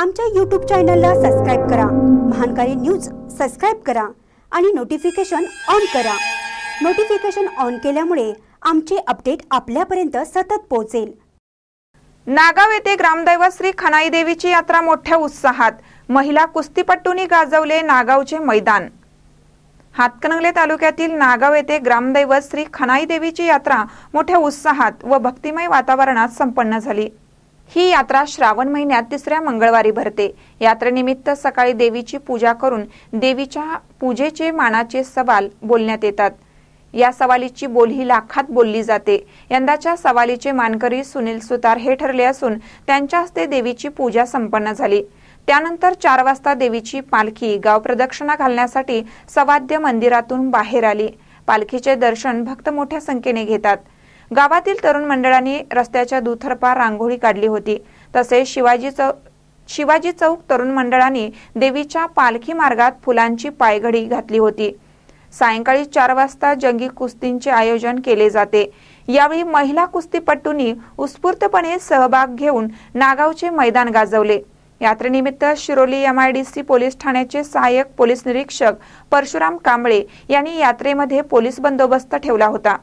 आमच्या यूट्यूब चॅनलला सबस्क्राईब करा महानकारी न्यूज सबस्क्राईब करा आणि नोटिफिकेशन ऑन करा नोटिफिकेशन ऑन केल्यामुळे आमचे अपडेट आपल्यापर्यंत सतत पोहोचेल नागाव येथे ग्रामदैवत श्री खनाई देवीची यात्रा मोठ्या उत्साहात महिला कुस्तीपट्टूंनी गाजवले नागावचे मैदान हातकणंगले तालुक्यातील नागाव येथे ग्रामदैवत श्री खनाई देवीची यात्रा मोठ्या उत्साहात व भक्तिमय वातावरणात संपन्न झाली ही यात्रा श्रावण महिन्यात तिसऱ्या मंगळवारी भरते यात्रेनिमित्त सकाळी देवीची पूजा करून देवीच्या पूजेचे मानाचे सवाल बोलण्यात येतात या सवालीची बोल ही लाखात बोलली जाते यंदाच्या सवालीचे मानकरी सुनील सुतार हे ठरले असून त्यांच्या हस्ते देवीची पूजा संपन्न झाली त्यानंतर चार वाजता देवीची पालखी गाव प्रदक्षिणा घालण्यासाठी सवाद्य मंदिरातून बाहेर आली पालखीचे दर्शन भक्त मोठ्या संख्येने घेतात गावातील तरुण मंडळांनी रस्त्याच्या दुथरपा रांगोळी काढली होती तसेच शिवाजी चौक शिवाजी चौक तरुण मंडळाने देवीच्या पालखी मार्गात फुलांची पायघडी घातली होती सायंकाळी चार वाजता जंगी कुस्तींचे आयोजन केले जाते यावेळी महिला कुस्तीपटूंनी उत्स्फूर्तपणे सहभाग घेऊन नागावचे मैदान गाजवले यात्रेनिमित्त शिरोली सी पोलीस ठाण्याचे सहाय्यक पोलीस निरीक्षक परशुराम कांबळे यांनी यात्रेमध्ये पोलीस बंदोबस्त ठेवला होता